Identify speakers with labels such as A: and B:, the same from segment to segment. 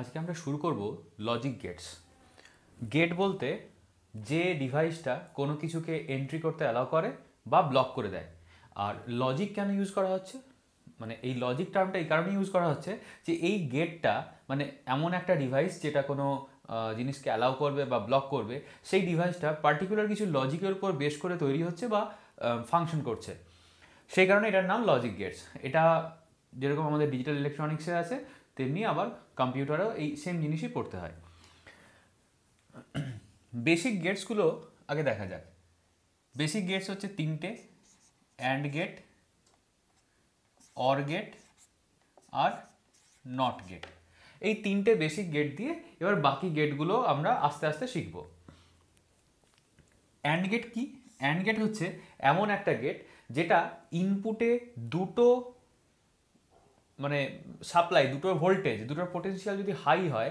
A: আজকে আমরা শুরু করব লজিক গেটস গেট বলতে যে ডিভাইসটা কোনো কিছুকে এন্ট্রি করতে অ্যালাউ করে বা ব্লক করে দেয় আর লজিক কেন ইউজ করা হচ্ছে মানে এই লজিক টার্মটা এই কারণে ইউজ করা হচ্ছে যে এই গেটটা মানে এমন একটা ডিভাইস যেটা কোনো জিনিসকে অ্যালাউ করবে বা ব্লক করবে সেই ডিভাইসটা পার্টিকুলার কিছু লজিকের উপর বেশ করে তৈরি হচ্ছে বা ফাংশন করছে সেই কারণে এটার নাম লজিক গেটস এটা যেরকম আমাদের ডিজিটাল ইলেকট্রনিক্সে আছে তেমনি আবার কম্পিউটারেও এই সেম জিনিসই পড়তে হয় বেসিক গেটসগুলো আগে দেখা যাক বেসিক গেটস হচ্ছে তিনটে অ্যান্ড গেট অর গেট আর নট গেট এই তিনটে বেসিক গেট দিয়ে এবার বাকি গেটগুলো আমরা আস্তে আস্তে শিখব অ্যান্ড গেট কি অ্যান্ড গেট হচ্ছে এমন একটা গেট যেটা ইনপুটে দুটো মানে সাপ্লাই দুটোর ভোল্টেজ দুটোর পোটেন্সিয়াল যদি হাই হয়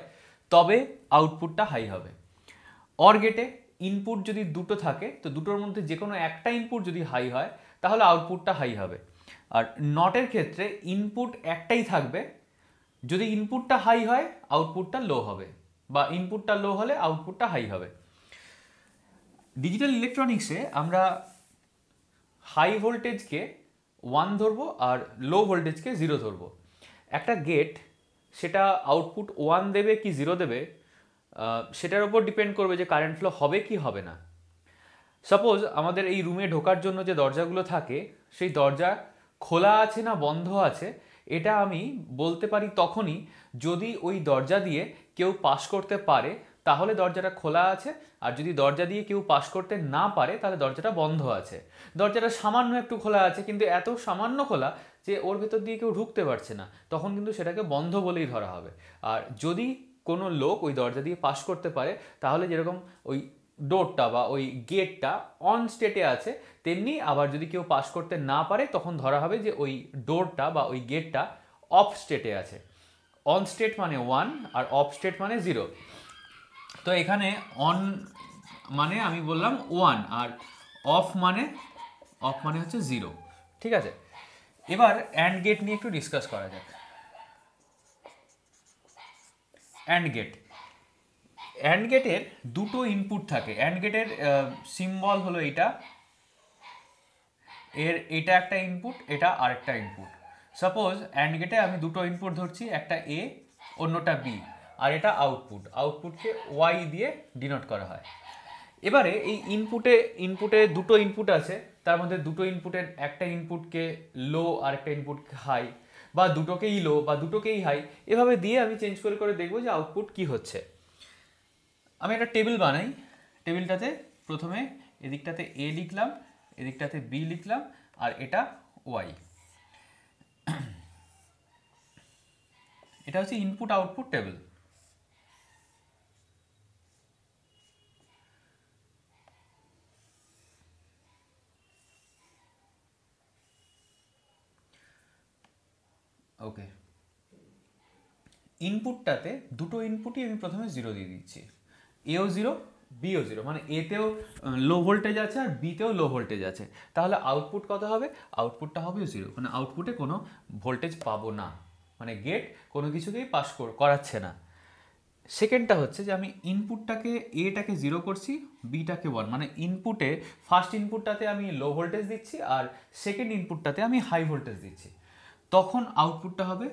A: তবে আউটপুটটা হাই হবে অর গেটে ইনপুট যদি দুটো থাকে তো দুটোর মধ্যে যে কোনো একটা ইনপুট যদি হাই হয় তাহলে আউটপুটটা হাই হবে আর নটের ক্ষেত্রে ইনপুট একটাই থাকবে যদি ইনপুটটা হাই হয় আউটপুটটা লো হবে বা ইনপুটটা লো হলে আউটপুটটা হাই হবে ডিজিটাল ইলেকট্রনিক্সে আমরা হাই ভোল্টেজকে ওয়ান ধরবো আর লো ভোল্টেজকে জিরো ধরবো একটা গেট সেটা আউটপুট ওয়ান দেবে কি জিরো দেবে সেটার ওপর ডিপেন্ড করবে যে কারেন্ট ফ্লো হবে কি হবে না সাপোজ আমাদের এই রুমে ঢোকার জন্য যে দরজাগুলো থাকে সেই দরজা খোলা আছে না বন্ধ আছে এটা আমি বলতে পারি তখনই যদি ওই দরজা দিয়ে কেউ পাস করতে পারে তাহলে দরজাটা খোলা আছে আর যদি দরজা দিয়ে কেউ পাশ করতে না পারে তাহলে দরজাটা বন্ধ আছে দরজাটা সামান্য একটু খোলা আছে কিন্তু এত সামান্য খোলা যে ওর ভেতর দিয়ে কেউ ঢুকতে পারছে না তখন কিন্তু সেটাকে বন্ধ বলেই ধরা হবে আর যদি কোনো লোক ওই দরজা দিয়ে পাশ করতে পারে তাহলে যেরকম ওই ডোরটা বা ওই গেটটা অন স্টেটে আছে তেমনি আবার যদি কেউ পাশ করতে না পারে তখন ধরা হবে যে ওই ডোরটা বা ওই গেটটা অফ স্টেটে আছে অন স্টেট মানে ওয়ান আর অফ স্টেট মানে জিরো তো এখানে অন মানে আমি বললাম ওয়ান আর অফ মানে অফ মানে হচ্ছে জিরো ঠিক আছে এবার অ্যান্ড গেট নিয়ে একটু ডিসকাস করা যাক অ্যান্ড গেট অ্যান্ড গেটের দুটো ইনপুট থাকে অ্যান্ড গেটের সিম্বল হলো এটা এর এটা একটা ইনপুট এটা আরেকটা ইনপুট সাপোজ অ্যান্ড গেটে আমি দুটো ইনপুট ধরছি একটা এ অন্যটা বি আর এটা আউটপুট আউটপুটকে ওয়াই দিয়ে ডিনোট করা হয় এবারে এই ইনপুটে ইনপুটে দুটো ইনপুট আছে তার মধ্যে দুটো ইনপুটের একটা ইনপুটকে লো আর একটা ইনপুটকে হাই বা দুটোকেই লো বা দুটোকেই হাই এভাবে দিয়ে আমি চেঞ্জ করে করে দেখব যে আউটপুট কি হচ্ছে আমি একটা টেবিল বানাই টেবিলটাতে প্রথমে এদিকটাতে এ লিখলাম এদিকটাতে বি লিখলাম আর এটা ওয়াই এটা হচ্ছে ইনপুট আউটপুট টেবিল ওকে ইনপুটটাতে দুটো ইনপুটই আমি প্রথমে জিরো দিয়ে দিচ্ছি এও জিরো বিও জিরো মানে এতেও লো ভোল্টেজ আছে আর বিতেও লো ভোল্টেজ আছে তাহলে আউটপুট কত হবে আউটপুটটা হবে জিরো মানে আউটপুটে কোনো ভোল্টেজ পাবো না মানে গেট কোনো কিছুকেই পাস করাচ্ছে না সেকেন্ডটা হচ্ছে যে আমি ইনপুটটাকে এটাকে জিরো করছি বিটাকে ওয়ান মানে ইনপুটে ফার্স্ট ইনপুটটাতে আমি লো ভোল্টেজ দিচ্ছি আর সেকেন্ড ইনপুটটাতে আমি হাই ভোল্টেজ দিচ্ছি তখন আউটপুটটা হবে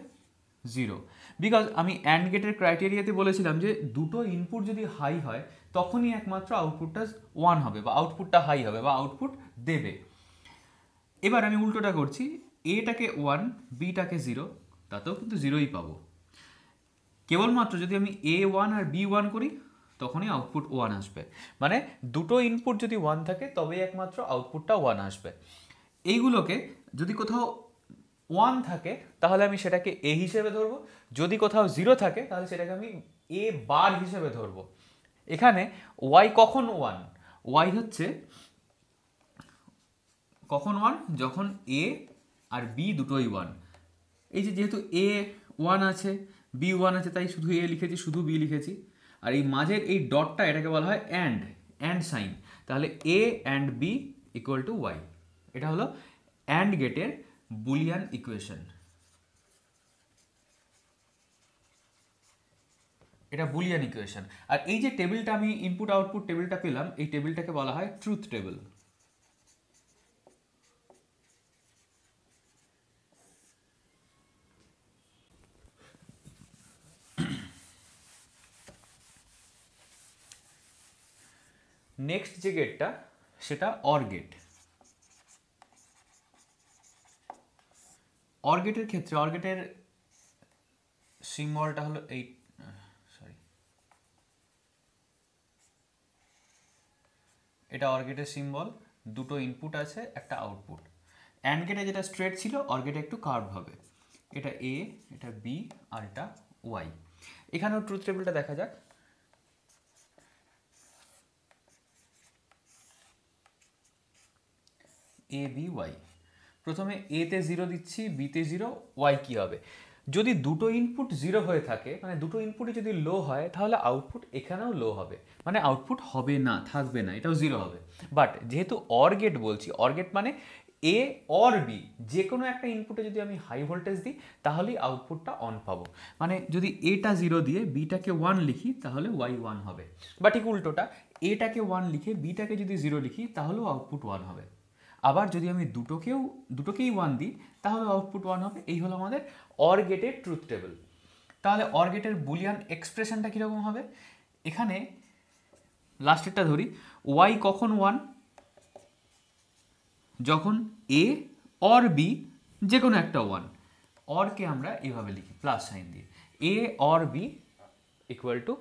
A: জিরো বিকজ আমি অ্যান্ড গেটের ক্রাইটেরিয়াতে বলেছিলাম যে দুটো ইনপুট যদি হাই হয় তখনই একমাত্র আউটপুটটা ওয়ান হবে বা আউটপুটটা হাই হবে বা আউটপুট দেবে এবার আমি উল্টোটা করছি এটাকে ওয়ান বিটাকে জিরো তাতেও কিন্তু জিরোই পাবো কেবলমাত্র যদি আমি এ ওয়ান আর বি ওয়ান করি তখনই আউটপুট ওয়ান আসবে মানে দুটো ইনপুট যদি ওয়ান থাকে তবেই একমাত্র আউটপুটটা ওয়ান আসবে এইগুলোকে যদি কোথাও ওয়ান থাকে তাহলে আমি সেটাকে এ হিসেবে ধরবো যদি কোথাও জিরো থাকে তাহলে সেটাকে আমি এ বার হিসেবে ধরবো এখানে ওয়াই কখন ওয়ান ওয়াই হচ্ছে কখন ওয়ান যখন এ আর বি দুটোই ওয়ান এই যে যেহেতু এ ওয়ান আছে বি ওয়ান আছে তাই শুধু এ লিখেছি শুধু বি লিখেছি আর এই মাঝের এই ডটটা এটাকে বলা হয় অ্যান্ড অ্যান্ড সাইন তাহলে A and B equal to Y এটা হলো অ্যান্ড গেটের বুলিয়ান ইকুয়েশন এটা বুলিয়ান ইকুয়েশন আর এই যে টেবিলটা আমি ইনপুট আউটপুট টেবিলটা পেলাম এই টেবিলটাকে বলা হয় ট্রুথ টেবিল নেক্সট যে গেটটা সেটা অর গেট অর্গেটের ক্ষেত্রে অর্গেটের সিম্বলটা হলো এই সরি এটা অর্গেটের সিম্বল দুটো ইনপুট আছে একটা আউটপুট অ্যান্ড গেটে যেটা স্ট্রেট ছিল অর্গেটে একটু কার্ভ হবে এটা এ এটা বি আর এটা ওয়াই এখানেও ট্রুথ টেবিলটা দেখা যাক এ বি ওয়াই প্রথমে এতে জিরো দিচ্ছি বিতে জিরো ওয়াই কী হবে যদি দুটো ইনপুট জিরো হয়ে থাকে মানে দুটো ইনপুটই যদি লো হয় তাহলে আউটপুট এখানেও লো হবে মানে আউটপুট হবে না থাকবে না এটাও জিরো হবে বাট যেহেতু অর বলছি অর মানে এ অর বি যে কোনো একটা ইনপুটে যদি আমি হাই ভোল্টেজ দিই তাহলেই আউটপুটটা অন পাবো মানে যদি এটা জিরো দিয়ে বিটাকে ওয়ান লিখি তাহলে ওয়াই ওয়ান হবে বাট ঠিক উল্টোটা এটাকে ওয়ান লিখে বিটাকে যদি জিরো লিখি তাহলেও আউটপুট ওয়ান হবে আবার যদি আমি দুটোকেও দুটোকেই ওয়ান দিই তাহলে আউটপুট ওয়ান হবে এই হলো আমাদের অর গেটের ট্রুথ টেবল তাহলে অর গেটের বুলিয়ান এক্সপ্রেশনটা কীরকম হবে এখানে লাস্টেরটা ধরি ওয়াই কখন ওয়ান যখন এ অর বি যে কোনো একটা ওয়ান অরকে আমরা এভাবে লিখি প্লাস সাইন দিয়ে A or B equal to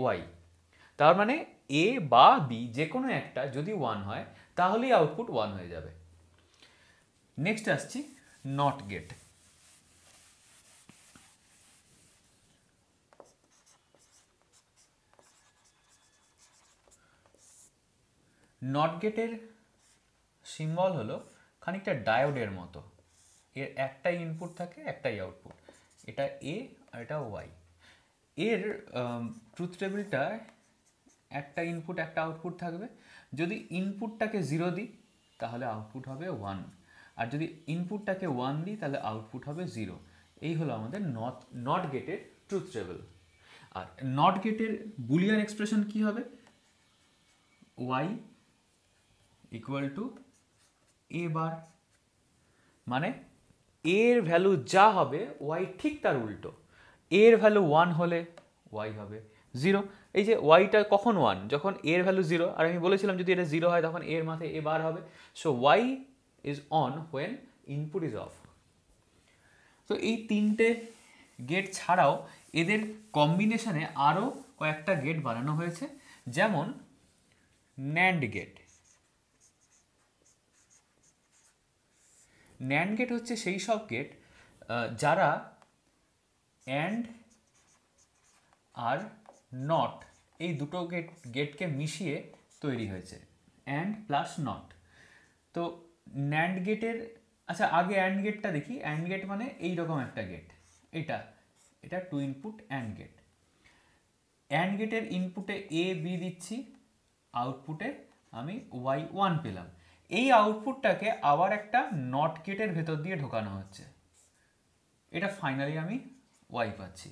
A: Y তার মানে এ বা বি যে কোনো একটা যদি ওয়ান হয় তাহলেই আউটপুট ওয়ান হয়ে যাবে নেক্সট আসছি নট গেট নট গেটের সিম্বল হলো খানিকটা ডায়োডের মতো এর একটাই ইনপুট থাকে একটাই আউটপুট এটা এ আর এটা ওয়াই এর ট্রুথ টেবিলটা একটা ইনপুট একটা আউটপুট থাকবে যদি ইনপুটটাকে জিরো দিই তাহলে আউটপুট হবে ওয়ান আর যদি ইনপুটটাকে ওয়ান দিই তাহলে আউটপুট হবে জিরো এই হলো আমাদের নট নট গেটের ট্রুথ টেবল আর নট গেটের বুলিয়ান এক্সপ্রেশন কি হবে Y equal to A bar মানে এর ভ্যালু যা হবে ওয়াই ঠিক তার উল্টো এর ভ্যালু ওয়ান হলে ওয়াই হবে জিরো এই যে ওয়াইটা কখন ওয়ান যখন এর ভ্যালু জিরো আর আমি বলেছিলাম যদি এটা জিরো হয় তখন এর মাথায় এ বার হবে so Y is on when input is off তো এই তিনটে গেট ছাড়াও এদের কম্বিনেশনে আরও কয়েকটা গেট বানানো হয়েছে যেমন ন্যান্ড গেট ন্যান্ড গেট হচ্ছে সেই সব গেট যারা অ্যান্ড আর নট এই দুটো গেট গেটকে মিশিয়ে তৈরি হয়েছে অ্যান্ড প্লাস নট তো ন্যান্ড গেটের আচ্ছা আগে অ্যান্ড গেটটা দেখি অ্যান্ড গেট মানে এই রকম একটা গেট এটা এটা two input and gate and গেটের ইনপুটে এ বি দিচ্ছি আউটপুটে আমি ওয়াই ওয়ান পেলাম এই আউটপুটটাকে আবার একটা নট গেটের ভেতর দিয়ে ঢোকানো হচ্ছে এটা ফাইনালি আমি ওয়াই পাচ্ছি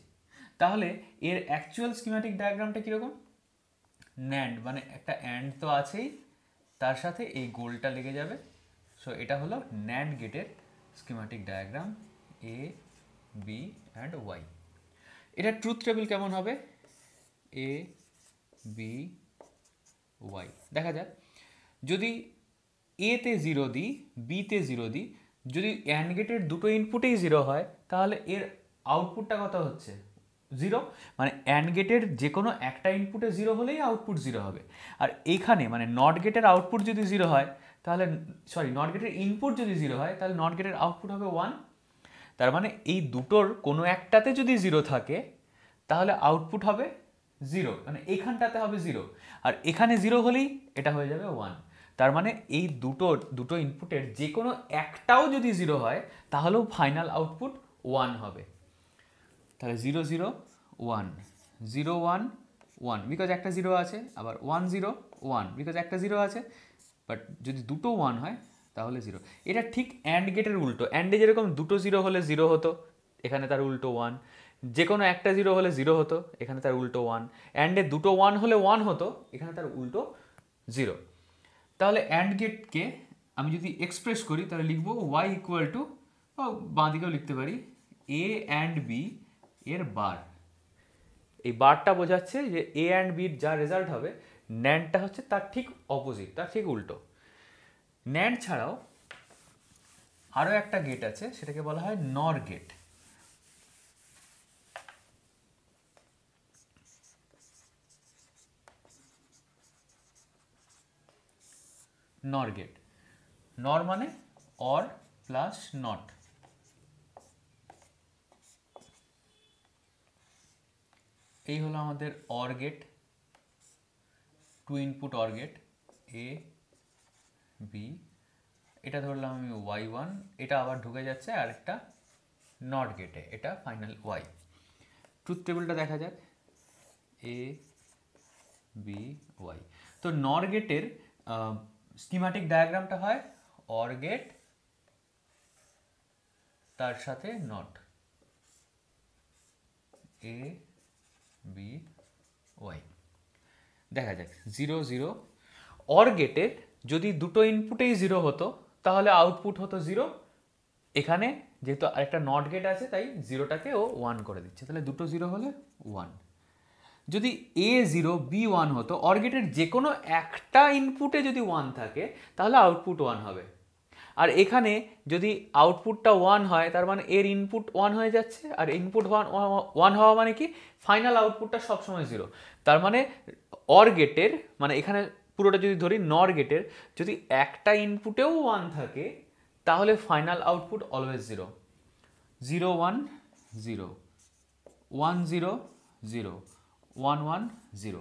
A: তাহলে এর অ্যাকচুয়াল স্কিম্যাটিক ডায়াগ্রামটা কীরকম ন্যান্ড মানে একটা অ্যান্ড তো আছেই তার সাথে এই গোলটা লেগে যাবে সো এটা হলো ন্যান্ড গেটের schematic diagram A B and Y এটা ট্রুথ টেবিল কেমন হবে এ বি ওয়াই দেখা যাক যদি এতে জিরো দিই বিতে জিরো দিই যদি অ্যান্ড গেটের দুটো ইনপুটেই জিরো হয় তাহলে এর আউটপুটটা কত হচ্ছে জিরো মানে অ্যান্ড গেটের যে কোনো একটা ইনপুটে জিরো হলেই আউটপুট জিরো হবে আর এখানে মানে নট গেটের আউটপুট যদি জিরো হয় তাহলে সরি নট গেটের ইনপুট যদি জিরো হয় তাহলে নট গেটের আউটপুট হবে ওয়ান তার মানে এই দুটোর কোনো একটাতে যদি জিরো থাকে তাহলে আউটপুট হবে জিরো মানে এখানটাতে হবে জিরো আর এখানে জিরো হলেই এটা হয়ে যাবে ওয়ান তার মানে এই দুটোর দুটো ইনপুটের যে কোনো একটাও যদি জিরো হয় তাহলেও ফাইনাল আউটপুট ওয়ান হবে তাহলে zero zero one zero one one because একটা জিরো আছে আবার ওয়ান জিরো ওয়ান বিকজ একটা জিরো আছে বাট যদি দুটো ওয়ান হয় তাহলে জিরো এটা ঠিক অ্যান্ড গেটের উল্টো অ্যান্ডে যেরকম দুটো জিরো হলে জিরো হতো এখানে তার উল্টো ওয়ান যে কোনো একটা জিরো হলে জিরো হতো এখানে তার উল্টো ওয়ান অ্যান্ডে দুটো ওয়ান হলে ওয়ান হতো এখানে তার উল্টো জিরো তাহলে অ্যান্ড গেটকে আমি যদি এক্সপ্রেস করি তাহলে লিখবো ওয়াই ইকুয়াল টু বাঁ দিকেও লিখতে পারি এ অ্যান্ড বি এর বার এই বারটা বোঝাচ্ছে যে এ অ্যান্ড বির যা রেজাল্ট হবে ন্যানটা হচ্ছে তার ঠিক অপোজিট তার ঠিক উল্টো ন্যান ছাড়াও আরও একটা গেট আছে সেটাকে বলা হয় নর গেট নর গেট নর মানে অর প্লাস নট এই হলো আমাদের or two input or A B এটা ধরলাম আমি ওয়াই ওয়ান এটা আবার ঢুকে যাচ্ছে আর একটা নট গেটে এটা ফাইনাল ওয়াই ট্রুথ টেবিলটা দেখা যাক এ বি ওয়াই তো নরগেটের গেটের স্কিমাটিক ডায়াগ্রামটা হয় অর তার সাথে নট এ বি ওয়াই দেখা যাক জিরো জিরো অর গেটের যদি দুটো ইনপুটেই জিরো হতো তাহলে আউটপুট হতো জিরো এখানে যেহেতু আরেকটা নট গেট আছে তাই জিরোটাকে ও ওয়ান করে দিচ্ছে তাহলে দুটো জিরো হলে ওয়ান যদি এ জিরো বি ওয়ান হতো অর গেটের যে কোনো একটা ইনপুটে যদি ওয়ান থাকে তাহলে আউটপুট ওয়ান হবে আর এখানে যদি আউটপুটটা ওয়ান হয় তার মানে এর ইনপুট ওয়ান হয়ে যাচ্ছে আর ইনপুট ওয়ান ওয়ান হওয়া মানে কি ফাইনাল আউটপুটটা সবসময় জিরো তার মানে অর গেটের মানে এখানে পুরোটা যদি ধরি নর গেটের যদি একটা ইনপুটেও ওয়ান থাকে তাহলে final output always zero zero one zero one zero zero one one zero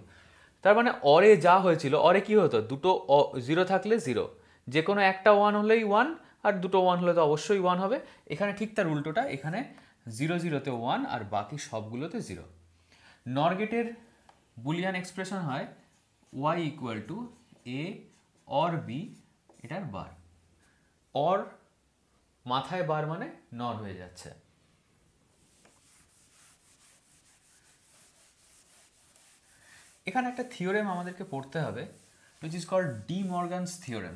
A: তার মানে অরে যা হয়েছিল অরে কি হতো দুটো জিরো থাকলে জিরো যে কোনো একটা ওয়ান হলেই ওয়ান আর দুটো ওয়ান হলে তো অবশ্যই ওয়ান হবে এখানে ঠিক তার উল্টোটা এখানে জিরো জিরোতে ওয়ান আর বাকি সবগুলোতে জিরো নরগেটের বুলিয়ান এক্সপ্রেশন হয় Y equal to A or B এটার বার অর মাথায় বার মানে নর হয়ে যাচ্ছে এখানে একটা থিওরেম আমাদেরকে পড়তে হবে which is called De Morgan's theorem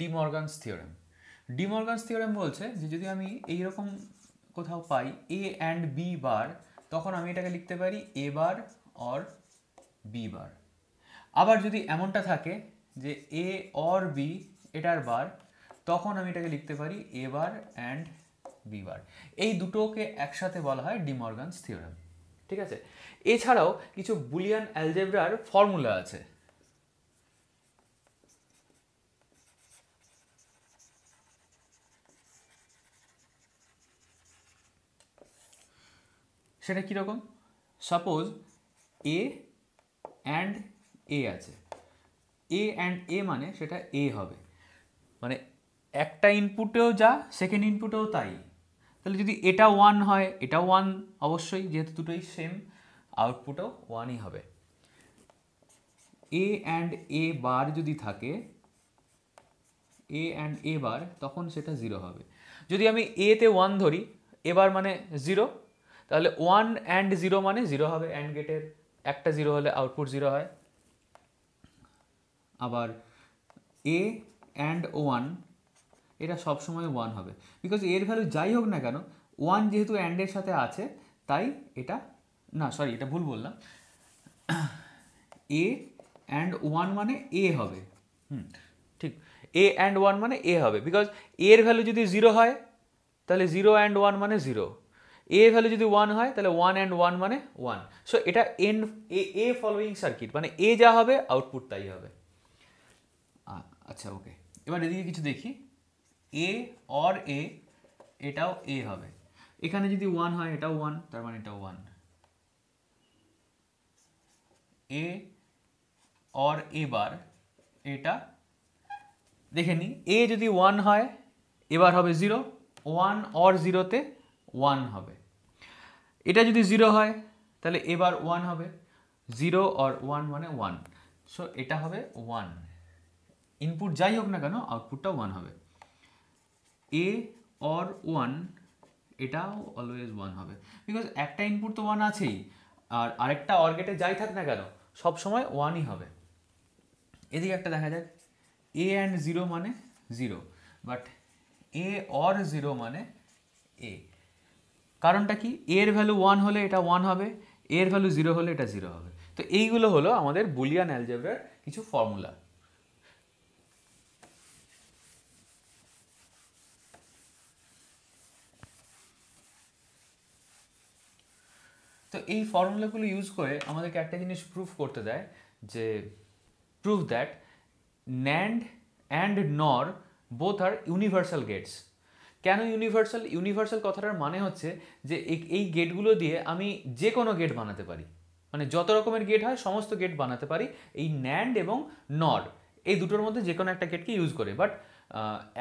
A: De Morgan's theorem De Morgan's theorem বলছে যে যদি আমি এই রকম কোথাও পাই এ অ্যান্ড বি বার তখন আমি এটাকে লিখতে পারি এ বার অর বি বার আবার যদি এমনটা থাকে যে এ অর বি এটার বার তখন আমি এটাকে লিখতে পারি এ বার অ্যান্ড বি বার এই দুটোকে একসাথে বলা হয় ডিমর্গানস থিওরেম ঠিক আছে এছাড়াও কিছু বুলিয়ান অ্যালজেব্রার ফর্মুলা আছে সেটা কীরকম সাপোজ এ অ্যান্ড এ আছে এ অ্যান্ড এ মানে সেটা এ হবে মানে একটা ইনপুটেও যা সেকেন্ড ইনপুটেও তাই তাহলে যদি এটা ওয়ান হয় এটা ওয়ান অবশ্যই যেহেতু দুটোই সেম আউটপুটও ওয়ানই হবে এ অ্যান্ড এ বার যদি থাকে এ অ্যান্ড এ বার তখন সেটা জিরো হবে যদি আমি এতে ওয়ান ধরি এবার মানে জিরো তাহলে ওয়ান অ্যান্ড জিরো মানে জিরো হবে অ্যান্ড গেটের একটা জিরো হলে আউটপুট জিরো হয় আবার এ অ্যান্ড ওয়ান এটা সবসময় ওয়ান হবে বিকজ এর ভ্যালু যাই হোক না কেন ওয়ান যেহেতু অ্যান্ডের সাথে আছে তাই এটা না সরি এটা ভুল বললাম এ অ্যান্ড ওয়ান মানে এ হবে হুম ঠিক এ অ্যান্ড ওয়ান মানে এ হবে বিকজ এর ভ্যালু যদি জিরো হয় তাহলে জিরো অ্যান্ড ওয়ান মানে জিরো এ ভ্যালু যদি ওয়ান হয় তাহলে ওয়ান অ্যান্ড ওয়ান মানে ওয়ান সো এটা N A A following circuit মানে এ যা হবে আউটপুট তাই হবে আচ্ছা ওকে এবার এদিকে কিছু দেখি এ অর এ এটাও এ হবে এখানে যদি ওয়ান হয় এটাও ওয়ান তার মানে এটাও ওয়ান এ অর এবার এটা দেখে নিই এ যদি ওয়ান হয় এবার হবে জিরো ওয়ান অর জিরোতে ওয়ান হবে এটা যদি জিরো হয় তাহলে এবার ওয়ান হবে জিরো অর ওয়ান মানে ওয়ান সো এটা হবে ওয়ান ইনপুট যাই হোক না কেন আউটপুটটা ওয়ান হবে এ অর ওয়ান এটাও অলওয়েজ ওয়ান হবে বিকজ একটা ইনপুট তো ওয়ান আছেই আর আরেকটা অর যাই থাক না কেন সব সময় ওয়ানই হবে এদিকে একটা দেখা যাক এ অ্যান্ড জিরো মানে zero but A or zero মানে এ কারণটা কি এর ভ্যালু ওয়ান হলে এটা ওয়ান হবে এর ভ্যালু জিরো হলে এটা জিরো হবে তো এইগুলো হলো আমাদের বুলিয়ান অ্যালজেব্রার কিছু ফর্মুলা তো এই ফর্মুলাগুলো ইউজ করে আমাদেরকে একটা জিনিস প্রুফ করতে দেয় যে proof that NAND and NOR both are universal gates কেন ইউনিভার্সাল ইউনিভার্সাল কথাটার মানে হচ্ছে যে এই গেটগুলো দিয়ে আমি যে কোনো গেট বানাতে পারি মানে যত রকমের গেট হয় সমস্ত গেট বানাতে পারি এই ন্যান্ড এবং নড এই দুটোর মধ্যে যে কোনো একটা গেটকে ইউজ করে বাট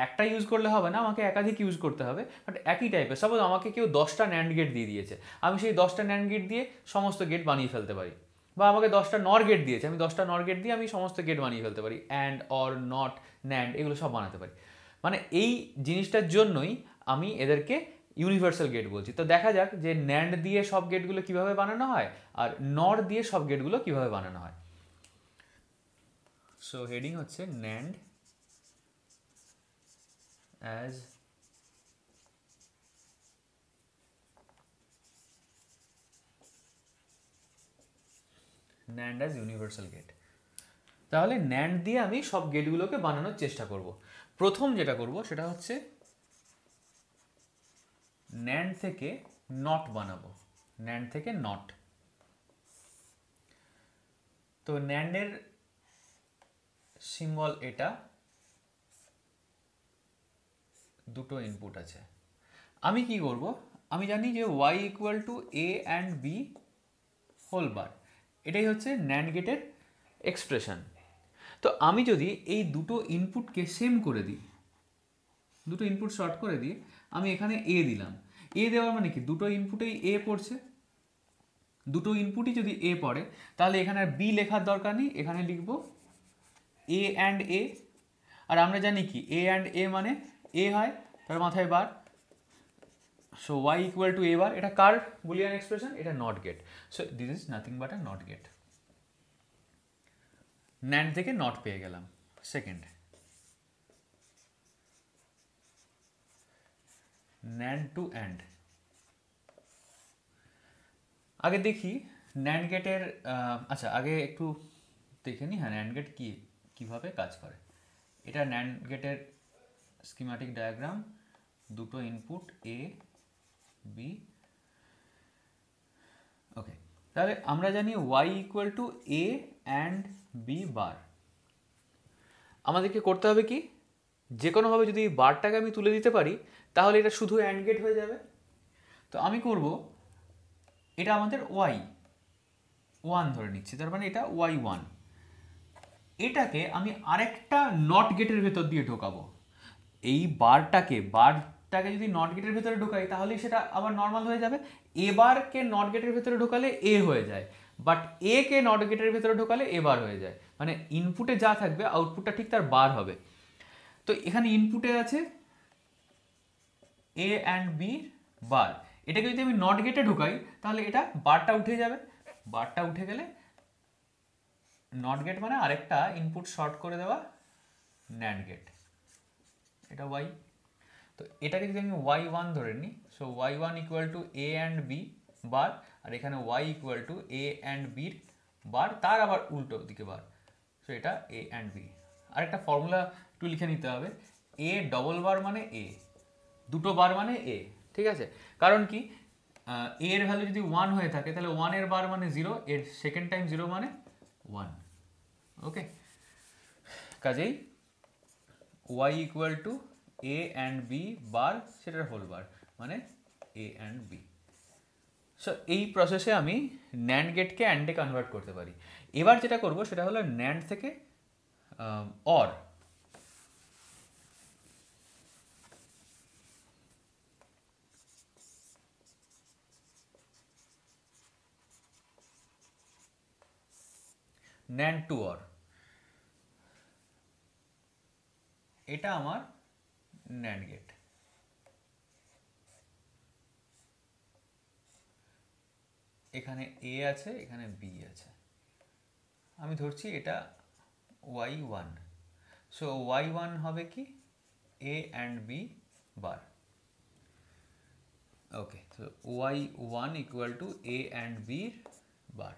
A: একটা ইউজ করলে হবে না আমাকে একাধিক ইউজ করতে হবে বাট একই টাইপের সাপোজ আমাকে কেউ দশটা ন্যান্ড গেট দিয়ে দিয়েছে আমি সেই দশটা ন্যান্ড গেট দিয়ে সমস্ত গেট বানিয়ে ফেলতে পারি বা আমাকে দশটা নর গেট দিয়েছে আমি দশটা নর গেট দিয়ে আমি সমস্ত গেট বানিয়ে ফেলতে পারি অ্যান্ড অর নট ন্যান্ড এগুলো সব বানাতে পারি মানে এই জিনিসটার জন্যই আমি এদেরকে ইউনিভার্সাল গেট বলছি তো দেখা যাক যে ন্যান্ড দিয়ে সব গেটগুলো কিভাবে বানানো হয় আর নর দিয়ে সব গেটগুলো কিভাবে বানানো হয় সো হেডিং হচ্ছে NAND as NAND as universal gate তাহলে ন্যান্ড দিয়ে আমি সব গেটগুলোকে বানানোর চেষ্টা করবো প্রথম যেটা করব সেটা হচ্ছে ন্যান্ড থেকে নট বানাবো ন্যান্ড থেকে নট তো ন্যান্ডের সিম্বল এটা দুটো ইনপুট আছে আমি কি করব আমি জানি যে Y equal to A and B whole bar এটাই হচ্ছে ন্যান্ড গেটের এক্সপ্রেশন তো আমি যদি এই দুটো ইনপুটকে সেম করে দিই দুটো ইনপুট শর্ট করে দিয়ে আমি এখানে এ দিলাম এ দেওয়ার মানে কি দুটো ইনপুটেই এ পড়ছে দুটো ইনপুটই যদি এ পড়ে তাহলে এখানে আর বি লেখার দরকার নেই এখানে লিখব এ অ্যান্ড এ আর আমরা জানি কি এ অ্যান্ড এ মানে এ হয় তার মাথায় bar so Y equal to A bar এটা কার বুলিয়ান এক্সপ্রেশন এটা not gate so this is nothing but a not gate NAND থেকে নট পেয়ে গেলাম সেকেন্ড ন্যান্ড টু অ্যান্ড আগে দেখি ন্যান্ড গেটের আচ্ছা আগে একটু দেখে নিই হ্যাঁ ন্যান্ড গেট কী কীভাবে কাজ করে এটা ন্যান্ড গেটের স্কিমাটিক ডায়াগ্রাম দুটো ইনপুট এ বি ওকে তাহলে আমরা জানি Y equal to A and B bar আমাদেরকে করতে হবে কি যে কোনোভাবে যদি বারটাকে আমি তুলে দিতে পারি তাহলে এটা শুধু অ্যান্ড গেট হয়ে যাবে তো আমি করব এটা আমাদের ওয়াই ওয়ান ধরে নিচ্ছি তার মানে এটা ওয়াই ওয়ান এটাকে আমি আরেকটা নট গেটের ভেতর দিয়ে ঢোকাবো এই বারটাকে বারটাকে যদি নট গেটের ভেতরে ঢোকাই তাহলে সেটা আবার নর্মাল হয়ে যাবে এবারকে নট গেটের ভেতরে ঢোকালে এ হয়ে যায় বাট এ কে নট গেটের ভেতরে ঢোকালে এবার হয়ে যায় মানে ইনপুটে যা থাকবে আউটপুটটা ঠিক তার বার হবে তো এখানে ইনপুটে আছে এ অ্যান্ড বি বার এটাকে যদি আমি নট গেটে ঢোকাই তাহলে এটা বারটা উঠে যাবে বারটা উঠে গেলে নট গেট মানে আরেকটা ইনপুট শর্ট করে দেওয়া ন্যান্ড গেট এটা ওয়াই তো এটাকে যদি আমি ওয়াই ওয়ান ধরে নিই so Y one equal to A and B bar আর এখানে Y equal to A and বির বার তার আবার উল্টো দিকে বার সো এটা এ অ্যান্ড বি আর একটা ফর্মুলা একটু লিখে নিতে হবে এ ডবল বার মানে এ দুটো বার মানে এ ঠিক আছে কারণ কি এ এর ভ্যালু যদি ওয়ান হয়ে থাকে তাহলে ওয়ানের বার মানে জিরো এর সেকেন্ড টাইম জিরো মানে ওয়ান ওকে কাজেই Y equal to A and B bar সেটার হোল বার মানে এ অ্যান্ড বি সো এই প্রসেসে আমি ন্যান্ড গেটকে অ্যান্ডে কনভার্ট করতে পারি এবার যেটা করব সেটা হলো ন্যান্ড থেকে অর ন্যান্ড টু অর এটা আমার ন্যান্ড গেট এখানে এ আছে এখানে বি আছে আমি ধরছি এটা Y one so Y one হবে কি A and B bar okay তো Y one equal to A and বির বার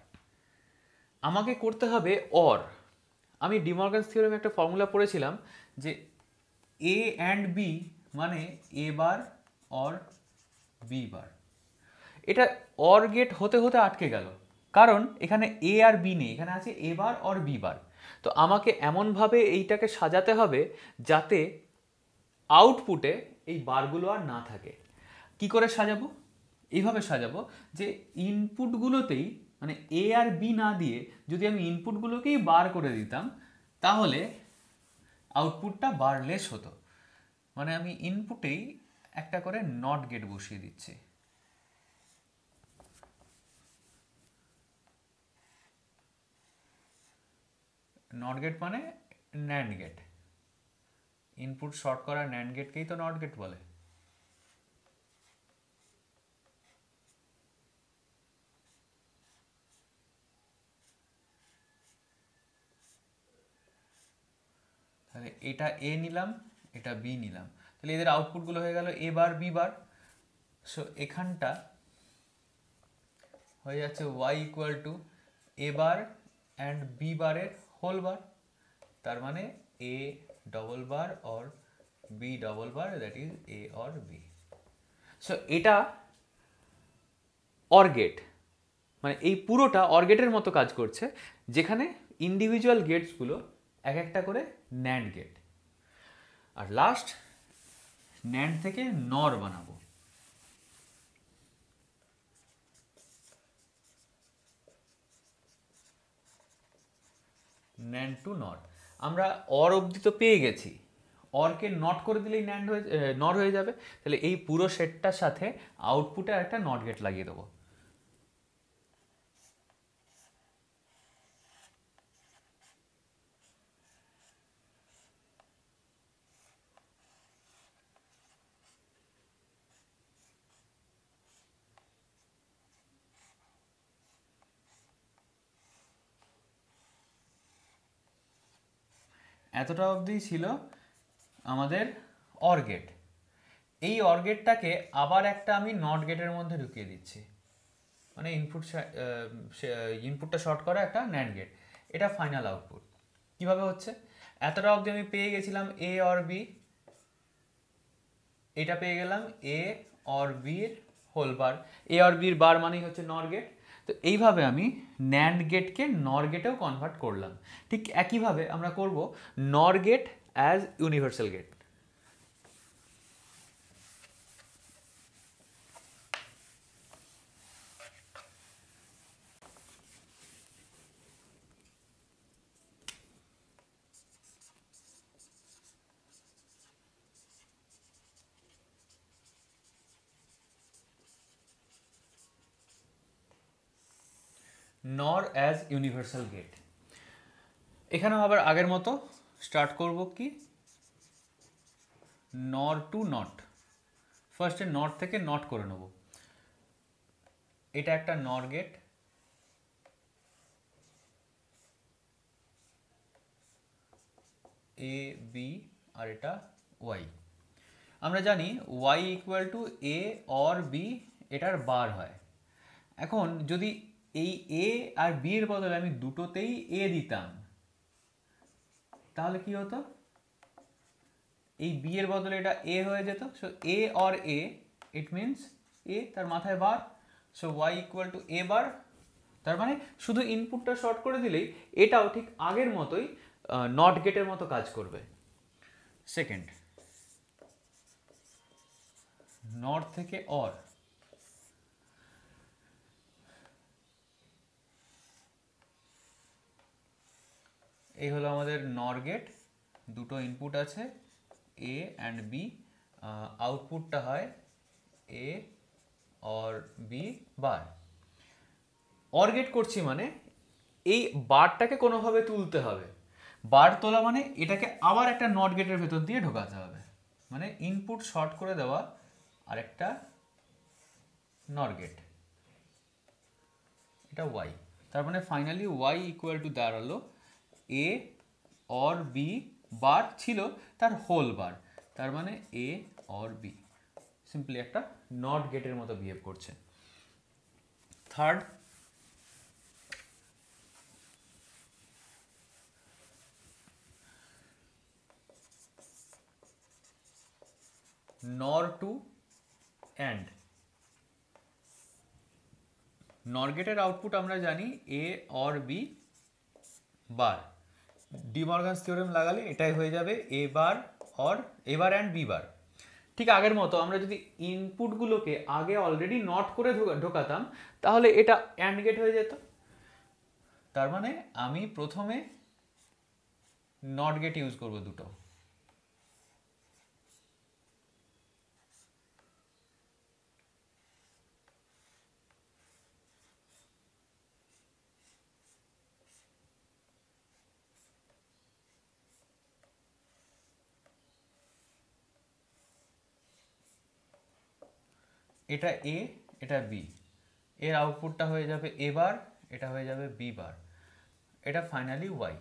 A: আমাকে করতে হবে অর আমি ডিমর্গান থিওরেমে একটা ফর্মুলা পড়েছিলাম যে এ অ্যান্ড বি মানে এ বার অর বি বার এটা অর গেট হতে হতে আটকে গেল কারণ এখানে এ আর বি নেই এখানে আছে এ বার অর বি বার তো আমাকে এমনভাবে এইটাকে সাজাতে হবে যাতে আউটপুটে এই বারগুলো আর না থাকে কি করে সাজাবো এইভাবে সাজাবো যে ইনপুটগুলোতেই মানে এ আর বি না দিয়ে যদি আমি ইনপুটগুলোকেই বার করে দিতাম তাহলে আউটপুটটা বারলেস হতো মানে আমি ইনপুটেই একটা করে নট গেট বসিয়ে দিচ্ছি নট গেট মানে ন্যান্ড গেট ইনপুট শর্ট করা ন্যান্ড গেটকেই তো নট গেট বলে তাহলে এটা এ নিলাম এটা বি নিলাম তাহলে এদের আউটপুটগুলো হয়ে গেল এ বার বি বার সো এখানটা হয়ে যাচ্ছে Y equal to A bar and B বারের হোল বার তার মানে A double bar or B double bar that is A or B so এটা অর মানে এই পুরোটা অরগেটের মতো কাজ করছে যেখানে ইন্ডিভিজুয়াল গেটসগুলো এক একটা করে ন্যান্ড গেট আর লাস্ট ন্যান্ড থেকে নর বানাবো ন্যান্ড টু নট আমরা অর অবধি তো পেয়ে গেছি অরকে নট করে দিলেই ন্যান্ড হয়ে নট হয়ে যাবে তাহলে এই পুরো সেটটার সাথে আউটপুটে একটা নট গেট লাগিয়ে দেবো এতটা অবধি ছিল আমাদের অর গেট এই অর গেটটাকে আবার একটা আমি নট গেটের মধ্যে ঢুকিয়ে দিচ্ছি মানে ইনপুট ইনপুটটা শর্ট করা একটা ন্যান্ড গেট এটা ফাইনাল আউটপুট কিভাবে হচ্ছে এতটা অবধি আমি পেয়ে গেছিলাম এ অর বি এটা পেয়ে গেলাম এ অর বির হোল বার এ অর বির বার মানেই হচ্ছে নর গেট তো এইভাবে আমি ন্যান্ড গেটকে নর গেটেও কনভার্ট করলাম ঠিক একইভাবে আমরা করব NOR gate as universal gate NOR as universal gate এখানেও আবার আগের মতো স্টার্ট করব কি নর টু নট ফার্স্টে নট থেকে নট করে নেব এটা একটা নর গেট এ বি আর এটা ওয়াই আমরা জানি Y equal to A or B এটার বার হয় এখন যদি এই এ আর বি এর বদলে আমি দুটোতেই এ দিতাম তাহলে কি হতো এই বি এর বদলে এটা এ হয়ে যেত so A or A it means A তার মাথায় bar so Y equal to A bar তার মানে শুধু ইনপুটটা শর্ট করে দিলেই এটাও ঠিক আগের মতোই নট গেটের মতো কাজ করবে সেকেন্ড নট থেকে অর এই হলো আমাদের নর গেট দুটো ইনপুট আছে এ অ্যান্ড বি আউটপুটটা হয় A or B bar or gate করছি মানে এই বারটাকে কোনোভাবে তুলতে হবে বার তোলা মানে এটাকে আবার একটা নট গেটের ভেতর দিয়ে ঢোকাতে হবে মানে ইনপুট শর্ট করে দেওয়া আর একটা নর গেট এটা ওয়াই তার মানে ফাইনালি ওয়াই ইকুয়াল টু দাঁড়ালো এ অর বি বার ছিল তার হোল বার তার মানে এ অর বি সিম্পলি একটা নট গেটের মতো বিহেভ করছে থার্ড নর টু অ্যান্ড নরগেটের আউটপুট আমরা জানি A or B bar De Morgan's theorem লাগালে এটাই হয়ে যাবে A bar or A bar and B bar ঠিক আগের মতো আমরা যদি ইনপুটগুলোকে আগে অলরেডি নট করে ঢোকাতাম তাহলে এটা অ্যান্ড গেট হয়ে যেত তার মানে আমি প্রথমে নট গেট ইউজ করব দুটো এটা এ এটা বি এর আউটপুটটা হয়ে যাবে এ বার এটা হয়ে যাবে বি বার এটা ফাইনালি ওয়াই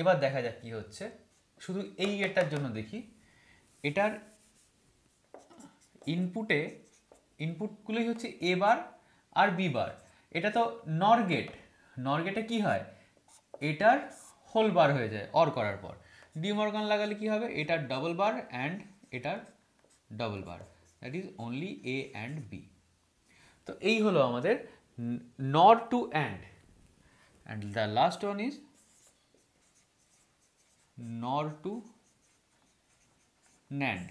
A: এবার দেখা যাক কি হচ্ছে শুধু এই এটার জন্য দেখি এটার ইনপুটে ইনপুটগুলোই হচ্ছে এ বার আর বি বার এটা তো নর গেট নর গেটে কী হয় এটার হোল বার হয়ে যায় অর করার পর ডিমর্গান লাগালে কি হবে এটার ডবল বার অ্যান্ড এটার double bar that is only A and B তো এই হলো আমাদের not to and and the last one is NOR to NAND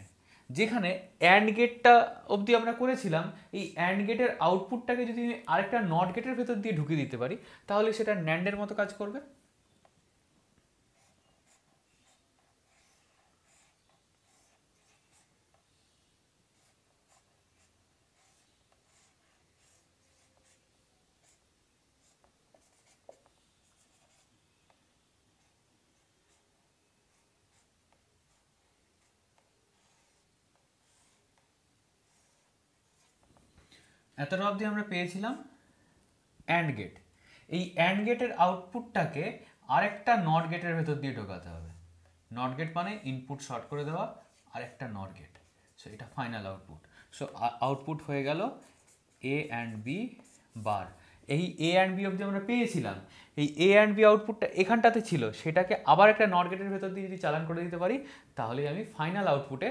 A: যেখানে অ্যান্ড গেটটা অবধি আমরা করেছিলাম এই অ্যান্ড গেটের আউটপুটটাকে যদি আরেকটা নট গেটের ভেতর দিয়ে ঢুকিয়ে দিতে পারি তাহলে সেটা ন্যান্ডের মতো কাজ করবে এতটা অবধি আমরা পেয়েছিলাম অ্যান্ড গেট এই অ্যান্ড গেটের আউটপুটটাকে আরেকটা নট গেটের ভেতর দিয়ে ঢোকাতে হবে নট গেট মানে ইনপুট শর্ট করে দেওয়া আরেকটা নট গেট সো এটা ফাইনাল আউটপুট সো আউটপুট হয়ে গেল এ অ্যান্ড বি বার এই এ অ্যান্ড বি অবধি আমরা পেয়েছিলাম এই এ অ্যান্ড বি আউটপুটটা এখানটাতে ছিল সেটাকে আবার একটা নট গেটের ভেতর দিয়ে যদি চালান করে দিতে পারি তাহলেই আমি ফাইনাল আউটপুটে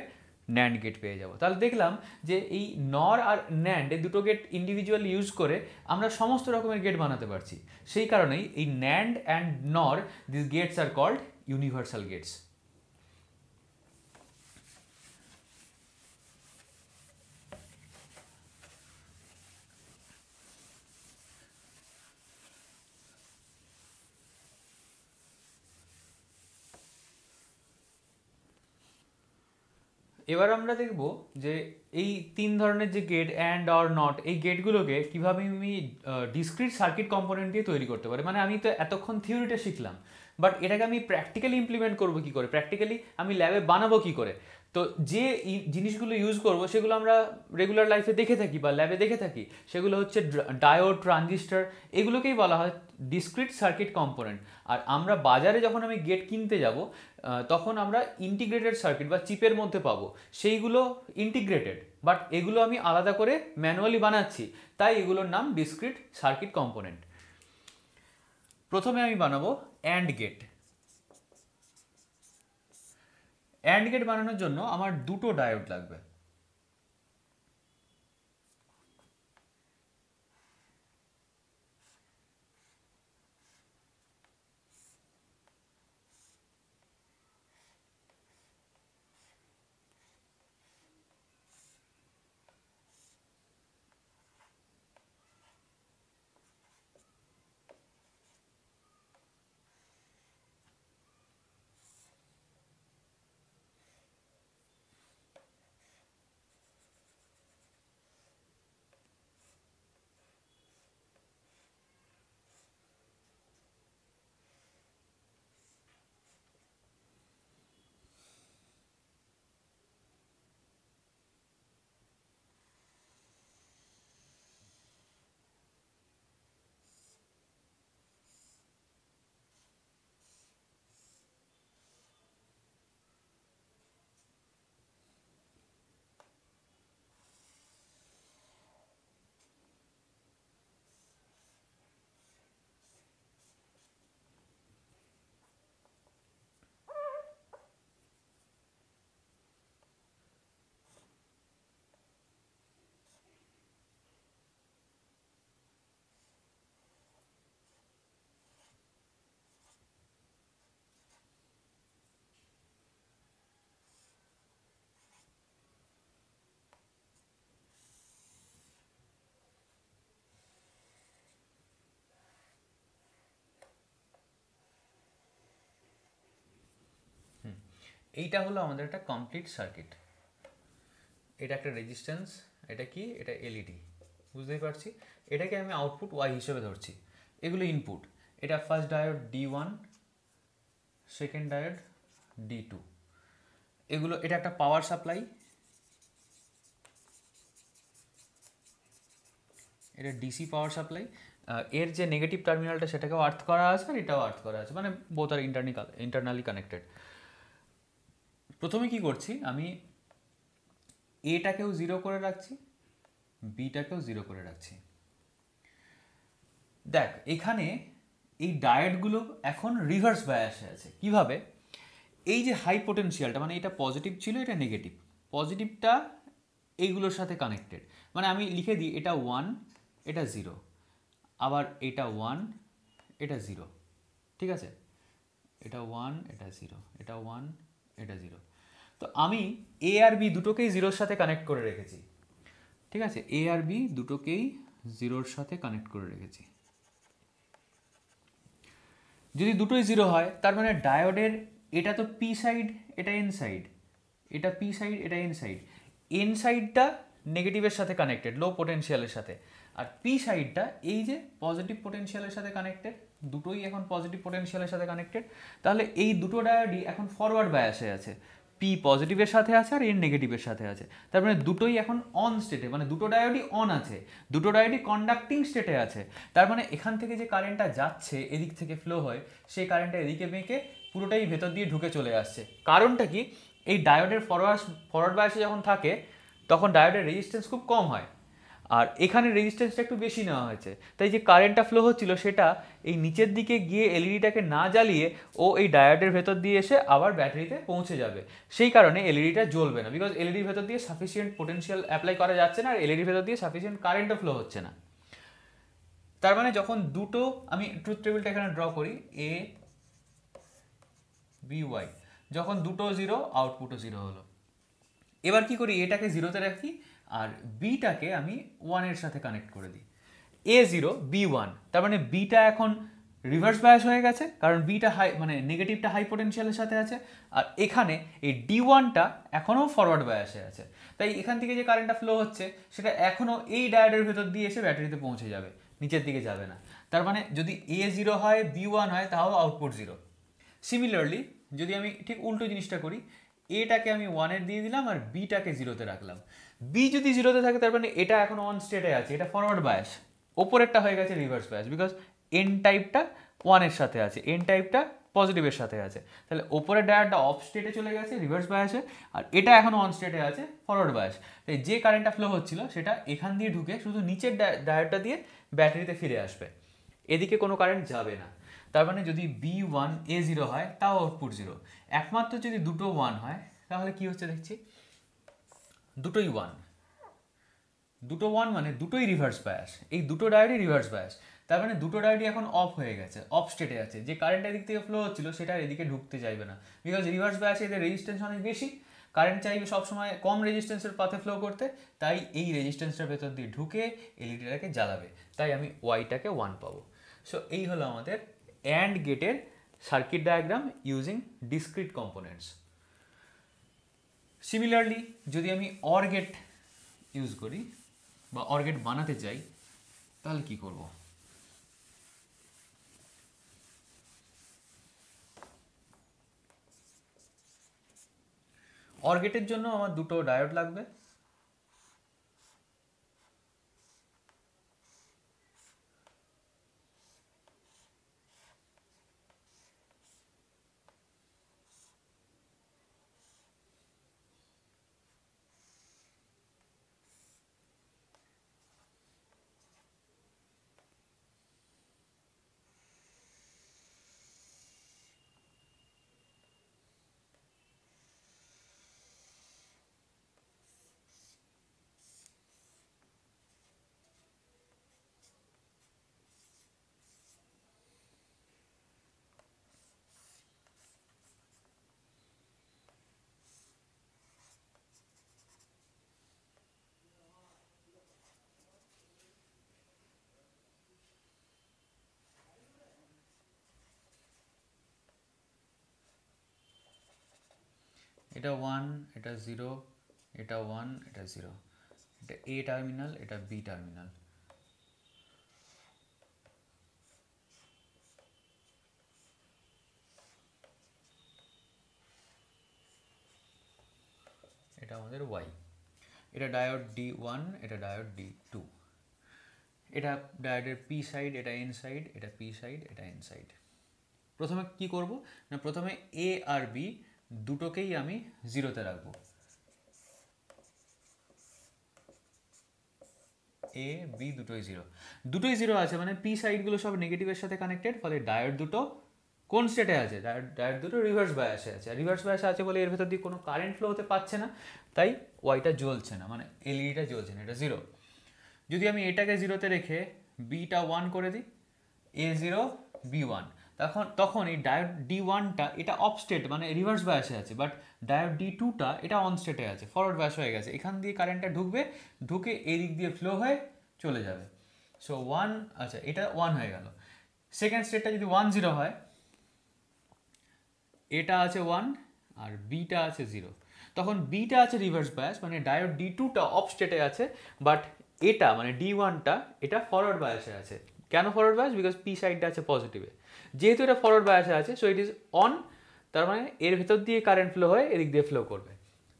A: ন্যান্ড গেট পেয়ে যাব তাহলে দেখলাম যে এই নর আর ন্যান্ড এই দুটো গেট ইন্ডিভিজুয়াল ইউজ করে আমরা সমস্ত রকমের গেট বানাতে পারছি সেই কারণেই এই NAND and NOR this gates are called universal gates এবার আমরা দেখব যে এই তিন ধরনের যে গেট অ্যান্ড অর নট এই গেটগুলোকে কীভাবে আমি ডিসক্রিট সার্কিট কম্পোনেন্ট দিয়ে তৈরি করতে পারি মানে আমি তো এতক্ষণ থিওরিটা শিখলাম বাট এটাকে আমি প্র্যাকটিক্যালি ইমপ্লিমেন্ট করব কি করে প্র্যাকটিক্যালি আমি ল্যাবে বানাবো কি করে তো যে জিনিসগুলো ইউজ করব সেগুলো আমরা রেগুলার লাইফে দেখে থাকি বা ল্যাবে দেখে থাকি সেগুলো হচ্ছে ডায়োড ট্রানজিস্টার এগুলোকেই বলা হয় ডিসক্রিট সার্কিট কম্পোনেন্ট আর আমরা বাজারে যখন আমি গেট কিনতে যাব তখন আমরা ইন্টিগ্রেটেড সার্কিট বা চিপের মধ্যে পাবো সেইগুলো ইন্টিগ্রেটেড বাট এগুলো আমি আলাদা করে ম্যানুয়ালি বানাচ্ছি তাই এগুলোর নাম ডিসক্রিট সার্কিট কম্পোনেন্ট প্রথমে আমি বানাবো অ্যান্ড গেট অ্যান্ড গেট বানানোর জন্য আমার দুটো ডায়োড লাগবে এইটা হলো আমাদের একটা কমপ্লিট সার্কিট এটা একটা রেজিস্ট্যান্স এটা কি এটা এলইডি e বুঝতেই পারছি এটাকে আমি আউটপুট ওয়াই হিসেবে ধরছি এগুলো ইনপুট এটা first diode D one second diode D two এগুলো এটা একটা পাওয়ার সাপ্লাই এটা ডিসি পাওয়ার সাপ্লাই এর যে নেগেটিভ টার্মিনালটা সেটাকেও আর্থ করা আছে আর এটাও আর্থ করা আছে মানে বোথ আর ইন্টারনিকাল ইন্টারনালি কানেক্টেড প্রথমে কি করছি আমি এটাকেও জিরো করে রাখছি বিটাকেও জিরো করে রাখছি দেখ এখানে এই ডায়েটগুলো এখন রিভার্স বায়াসে আছে কিভাবে এই যে হাই পোটেন্সিয়ালটা মানে এটা পজিটিভ ছিল এটা নেগেটিভ পজিটিভটা এইগুলোর সাথে কানেক্টেড মানে আমি লিখে দিই এটা ওয়ান এটা জিরো আবার এটা ওয়ান এটা জিরো ঠিক আছে এটা ওয়ান এটা জিরো এটা ওয়ান এটা জিরো তো আমি এ আর বি দুটোকেই জিরোর সাথে কানেক্ট করে রেখেছি ঠিক আছে এ আর বি দুটোকেই জিরোর সাথে কানেক্ট করে রেখেছি যদি দুটোই জিরো হয় তার মানে ডায়োডের এটা তো পি সাইড এটা এন সাইড এটা পি সাইড এটা এন সাইড এন সাইডটা নেগেটিভের সাথে কানেক্টেড লো পোটেনশিয়ালের সাথে আর পি সাইডটা এই যে পজিটিভ পোটেনশিয়ালের সাথে কানেক্টেড দুটোই এখন পজিটিভ পোটেনশিয়ালের সাথে কানেক্টেড তাহলে এই দুটো ডায়োডই এখন ফরওয়ার্ড বায়াসে আছে পি পজিটিভের সাথে আছে আর এন নেগেটিভের সাথে আছে তার মানে দুটোই এখন অন স্টেটে মানে দুটো ডায়োডই অন আছে দুটো ডায়োডই কন্ডাক্টিং স্টেটে আছে তার মানে এখান থেকে যে কারেন্টটা যাচ্ছে এদিক থেকে ফ্লো হয় সেই কারেন্টটা এদিকে বেঁকে পুরোটাই ভেতর দিয়ে ঢুকে চলে আসছে কারণটা কি এই ডায়োডের ফরওয়ার্ড ফরওয়ার্ড বায়াসে যখন থাকে তখন ডায়োডের রেজিস্ট্যান্স খুব কম হয় আর এখানে রেজিস্ট্যান্সটা একটু বেশি নেওয়া হয়েছে তাই যে কারেন্টটা ফ্লো হচ্ছিল সেটা এই নিচের দিকে গিয়ে এলইডিটাকে e না জ্বালিয়ে ও এই ডায়ার্ডের ভেতর দিয়ে এসে আবার ব্যাটারিতে পৌঁছে যাবে সেই কারণে এলইডিটা e জ্বলবে না বিকজ এলইডির e ভেতর দিয়ে সাফিসিয়েন্ট পোটেন্সিয়াল অ্যাপ্লাই করা যাচ্ছে না আর এলইডির ভেতর দিয়ে সাফিসিয়েন্ট কারেন্টও ফ্লো হচ্ছে না তার মানে যখন দুটো আমি ট্রুথ টেবিলটা এখানে ড্র করি এ বি ওয়াই যখন দুটো জিরো আউটপুটও জিরো হলো এবার কি করি এটাকে জিরোতে রাখি আর বিটাকে আমি ওয়ানের সাথে কানেক্ট করে দিই এ জিরো বি ওয়ান তার মানে বিটা এখন রিভার্স বায়াস হয়ে গেছে কারণ বিটা হাই মানে নেগেটিভটা হাই পোটেন্সিয়ালের সাথে আছে আর এখানে এই ডি ওয়ানটা এখনও ফরওয়ার্ড বায়াসে আছে তাই এখান থেকে যে কারেন্টটা ফ্লো হচ্ছে সেটা এখনও এই ডায়ারের ভেতর দিয়ে এসে ব্যাটারিতে পৌঁছে যাবে নিচের দিকে যাবে না তার মানে যদি এ জিরো হয় বি ওয়ান হয় তাও আউটপুট জিরো সিমিলারলি যদি আমি ঠিক উল্টো জিনিসটা করি এটাকে আমি ওয়ানের দিয়ে দিলাম আর বিটাকে জিরোতে রাখলাম বি যদি জিরোতে থাকে তার মানে এটা এখন অন স্টেটে আছে এটা ফরওয়ার্ড বায়াস ওপরেরটা হয়ে গেছে রিভার্স বায়াস বিকজ এন টাইপটা ওয়ানের সাথে আছে এন টাইপটা পজিটিভের সাথে আছে তাহলে ওপরের ডায়ারটা অফ স্টেটে চলে গেছে রিভার্স বায়াসে আর এটা এখন অন স্টেটে আছে ফরওয়ার্ড বায়াস তাই যে কারেন্টটা ফ্লো হচ্ছিল সেটা এখান দিয়ে ঢুকে শুধু নিচের ডায়ারটা দিয়ে ব্যাটারিতে ফিরে আসবে এদিকে কোনো কারেন্ট যাবে না তার মানে যদি বি ওয়ান এ জিরো হয় তাও আউটপুট জিরো একমাত্র যদি দুটো ওয়ান হয় তাহলে কি হচ্ছে দেখছি দুটোই ওয়ান দুটো ওয়ান মানে দুটোই রিভার্স বায়াস এই দুটো ডায়েরি রিভার্স বায়াস তার মানে দুটো ডায়েরি এখন অফ হয়ে গেছে অফ স্টেটে আছে যে কারেন্ট এদিক থেকে ফ্লো হচ্ছিল সেটা এদিকে ঢুকতে চাইবে না বিকজ রিভার্স বায়াসে এদের রেজিস্ট্যান্স অনেক বেশি কারেন্ট চাইবে সবসময় কম রেজিস্ট্যান্সের পাথে ফ্লো করতে তাই এই রেজিস্ট্যান্সের ভেতর দিয়ে ঢুকে এলইডিটাকে জ্বালাবে তাই আমি ওয়াইটাকে ওয়ান পাবো সো এই হলো আমাদের অ্যান্ড গেটের circuit diagram using discrete components similarly যদি আমি অরগেট ইউজ করি বা অরগেট বানাতে চাই তাহলে কি করব অরগেটের জন্য আমার দুটো ডায়োড লাগবে এটা ওয়ান এটা জিরো এটা ওয়ান এটা জিরো এটা এ টার্মিনাল এটা বি টার্মিনাল এটা আমাদের ওয়াই এটা ডায়োড ডি ওয়ান এটা ডায়োড ডি টু এটা ডায়োডের পি সাইড এটা এন সাইড এটা পি সাইড এটা এন সাইড প্রথমে কি করব না প্রথমে এ আর বি দুটোকেই আমি জিরোতে রাখব এ বি দুটোই জিরো দুটোই জিরো আছে মানে পি সাইডগুলো সব নেগেটিভের সাথে কানেক্টেড ফলে ডায়োড দুটো কোন স্টেটে আছে ডায়ার ডায়োড দুটো রিভার্স বায়াসে আছে রিভার্স বায়াসে আছে বলে এর ভেতর দিয়ে কোনো কারেন্ট ফ্লো হতে পারছে না তাই ওয়াইটা জ্বলছে না মানে এলইডিটা e জ্বলছে না এটা জিরো যদি আমি এটাকে জিরোতে রেখে বিটা ওয়ান করে দিই এ জিরো বি ওয়ান এখন তখন এই ডায়োড ডি ওয়ানটা এটা অফ স্টেট মানে রিভার্স বায়াসে আছে বাট ডায়োড ডি টুটা এটা অন স্টেটে আছে ফরওয়ার্ড বায়াস হয়ে গেছে এখান দিয়ে কারেন্টটা ঢুকবে ঢুকে এদিক দিয়ে ফ্লো হয়ে চলে যাবে সো ওয়ান আচ্ছা এটা ওয়ান হয়ে গেল সেকেন্ড স্টেটটা যদি ওয়ান জিরো হয় এটা আছে ওয়ান আর বিটা আছে জিরো তখন বিটা আছে রিভার্স বায়াস মানে ডায়োড ডি টুটা অফ স্টেটে আছে বাট এটা মানে ডি ওয়ানটা এটা ফরওয়ার্ড বায়াসে আছে কেন ফরওয়ার্ড বায়াস বিকজ পি সাইডটা আছে পজিটিভে যেহেতু এটা ফরওয়ার্ড বায়াসে আছে সো ইট ইজ অন তার মানে এর ভেতর দিয়ে কারেন্ট ফ্লো হয়ে এদিক দিয়ে ফ্লো করবে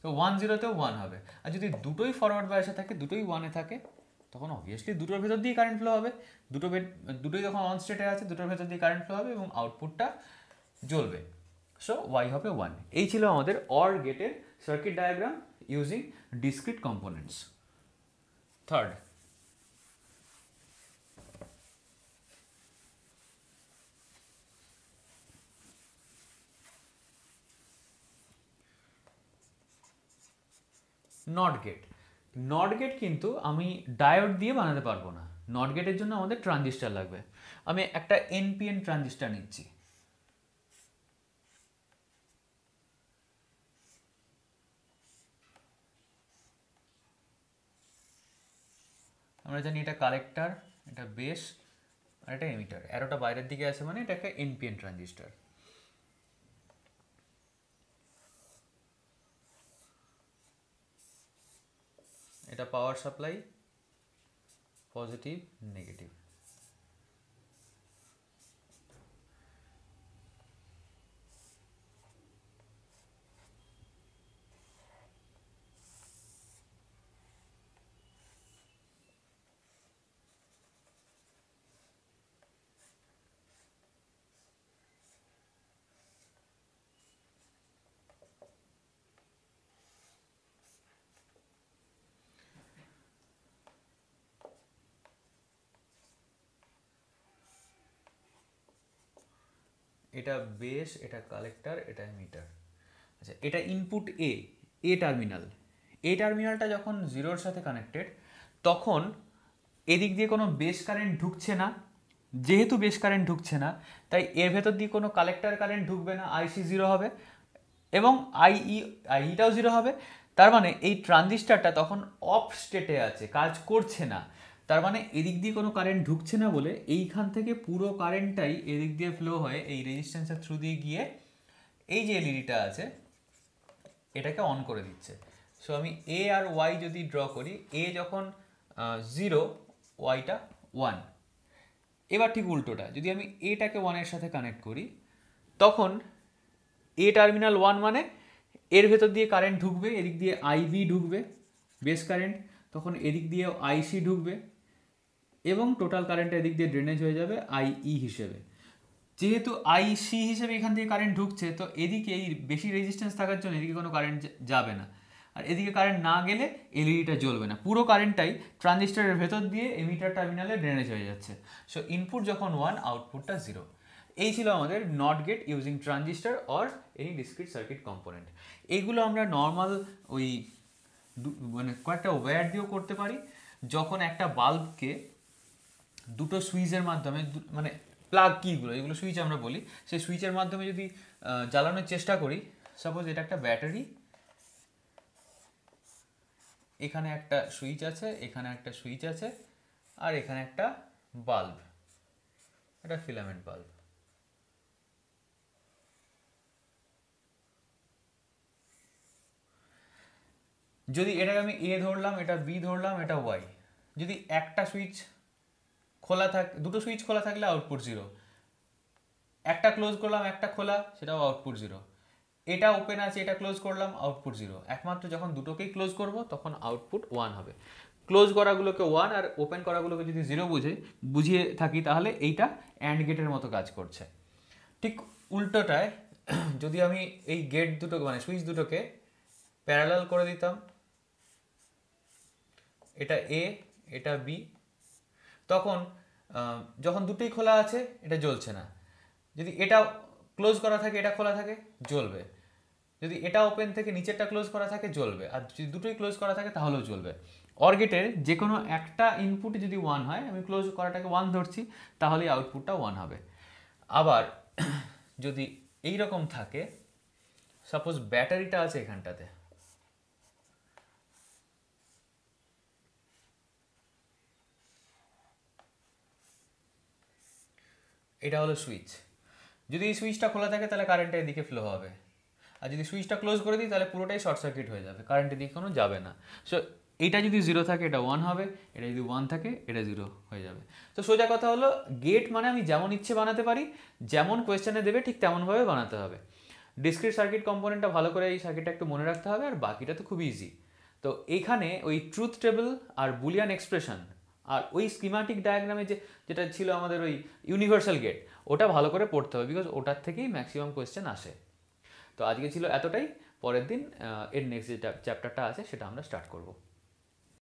A: তো ওয়ান জিরোতেও ওয়ান হবে আর যদি দুটোই ফরওয়ার্ড বায়াসে থাকে দুটোই ওয়ানে থাকে তখন অবভিয়াসলি দুটোর ভেতর দিয়ে কারেন্ট ফ্লো হবে দুটো দুটোই যখন অন স্টেটে আছে দুটোর ভেতর দিয়ে কারেন্ট ফ্লো হবে এবং আউটপুটটা জ্বলবে সো ওয়াই হবে ওয়ান এই ছিল আমাদের অর গেটের circuit diagram using discrete components third not gate not gate কিন্তু আমি ডায়োড দিয়ে বানাতে পারবো না নট গেটের জন্য আমাদের ট্রানজিস্টার লাগবে আমি একটা এনপিএন ট্রানজিস্টার নিচ্ছি আমরা জানি এটা কালেক্টার এটা বেস আর এটা এমিটার এরোটা বাইরের দিকে আছে মানে এটা একটা এনপিএন ট্রানজিস্টার এটা পাওয়ার সাপ্লাই পজিটিভ নেগেটিভ এটা বেশ এটা কালেক্টার এটা মিটার আচ্ছা এটা ইনপুট এ এ টার্মিনাল এ টার্মিনালটা যখন জিরোর সাথে কানেক্টেড তখন এদিক দিয়ে কোনো বেস কারেন্ট ঢুকছে না যেহেতু বেস কারেন্ট ঢুকছে না তাই এর ভেতর দিয়ে কোনো কালেক্টার কারেন্ট ঢুকবে না আইসি জিরো হবে এবং আইই আইইটাও জিরো হবে তার মানে এই ট্রানজিস্টারটা তখন অফ স্টেটে আছে কাজ করছে না তার মানে এদিক দিয়ে কোনো কারেন্ট ঢুকছে না বলে এইখান থেকে পুরো কারেন্টটাই এদিক দিয়ে ফ্লো হয়ে এই রেজিস্ট্যান্সের থ্রু দিয়ে গিয়ে এই যে এলইডিটা আছে এটাকে অন করে দিচ্ছে সো আমি এ আর ওয়াই যদি ড্র করি এ যখন জিরো ওয়াইটা ওয়ান এবার ঠিক উল্টোটা যদি আমি এটাকে ওয়ানের সাথে কানেক্ট করি তখন এ টার্মিনাল ওয়ান মানে এর ভেতর দিয়ে কারেন্ট ঢুকবে এদিক দিয়ে আইবি ঢুকবে বেস কারেন্ট তখন এদিক দিয়ে আইসি ঢুকবে এবং টোটাল কারেন্টটা এদিক দিয়ে ড্রেনেজ হয়ে যাবে আইই e হিসেবে যেহেতু আইসি হিসেবে এখান থেকে কারেন্ট ঢুকছে তো এদিকে এই বেশি রেজিস্ট্যান্স থাকার জন্য এদিকে কোনো কারেন্ট যাবে না আর এদিকে কারেন্ট না গেলে এলইডিটা জ্বলবে না পুরো কারেন্টটাই ট্রানজিস্টারের ভেতর দিয়ে এমিটার টার্মিনালে ড্রেনেজ হয়ে যাচ্ছে সো ইনপুট যখন ওয়ান আউটপুটটা জিরো এই ছিল আমাদের not gate using transistor or any discrete circuit component এগুলো আমরা নর্মাল ওই মানে কয়েকটা ওয়্যার দিয়েও করতে পারি যখন একটা বাল্বকে দুটো সুইচের মাধ্যমে মানে প্লাগ কিগুলো এগুলো সুইচ আমরা বলি সেই সুইচের মাধ্যমে যদি জ্বালানোর চেষ্টা করি সাপোজ এটা একটা ব্যাটারি এখানে একটা সুইচ আছে এখানে একটা সুইচ আছে আর এখানে একটা বাল্ব এটা ফিলামেন্ট বাল্ব যদি এটাকে আমি এ ধরলাম এটা বি ধরলাম এটা ওয়াই যদি একটা সুইচ খোলা থাক দুটো সুইচ খোলা থাকলে আউটপুট জিরো একটা ক্লোজ করলাম একটা খোলা সেটাও আউটপুট জিরো এটা ওপেন আছে এটা ক্লোজ করলাম আউটপুট জিরো একমাত্র যখন দুটোকেই ক্লোজ করব তখন আউটপুট ওয়ান হবে ক্লোজ করাগুলোকে ওয়ান আর ওপেন করাগুলোকে যদি জিরো বুঝে বুঝিয়ে থাকি তাহলে এইটা অ্যান্ড গেটের মতো কাজ করছে ঠিক উল্টোটায় যদি আমি এই গেট দুটো মানে সুইচ দুটোকে প্যারালাল করে দিতাম এটা এ এটা বি তখন যখন দুটোই খোলা আছে এটা জ্বলছে না যদি এটা ক্লোজ করা থাকে এটা খোলা থাকে জ্বলবে যদি এটা ওপেন থেকে নিচেরটা ক্লোজ করা থাকে জ্বলবে আর যদি দুটোই ক্লোজ করা থাকে তাহলেও জ্বলবে অর্গেটের যে কোনো একটা ইনপুট যদি ওয়ান হয় আমি ক্লোজ করাটাকে ওয়ান ধরছি তাহলেই আউটপুটটা ওয়ান হবে আবার যদি এই রকম থাকে সাপোজ ব্যাটারিটা আছে এখানটাতে এটা হলো সুইচ যদি এই সুইচটা খোলা থাকে তাহলে কারেন্টটা এদিকে ফ্লো হবে আর যদি সুইচটা ক্লোজ করে দিই তাহলে পুরোটাই শর্ট সার্কিট হয়ে যাবে কারেন্ট এদিকে কোনো যাবে না সো এটা যদি জিরো থাকে এটা ওয়ান হবে এটা যদি ওয়ান থাকে এটা জিরো হয়ে যাবে তো সোজা কথা হলো গেট মানে আমি যেমন ইচ্ছে বানাতে পারি যেমন কোয়েশ্চেনে দেবে ঠিক তেমনভাবে বানাতে হবে ডিসক্রিট সার্কিট কম্পোনেন্টটা ভালো করে এই সার্কিটটা একটু মনে রাখতে হবে আর বাকিটা তো খুব ইজি তো এখানে ওই ট্রুথ টেবল আর বুলিয়ান এক্সপ্রেশন আর ওই স্কিমাটিক ডায়াগ্রামে যে যেটা ছিল আমাদের ওই ইউনিভার্সাল গেট ওটা ভালো করে পড়তে হবে বিকজ ওটার থেকেই ম্যাক্সিমাম কোয়েশ্চেন আসে তো আজকে ছিল এতটাই পরের দিন এর নেক্সট যে চ্যাপ্টারটা আছে সেটা আমরা স্টার্ট করবো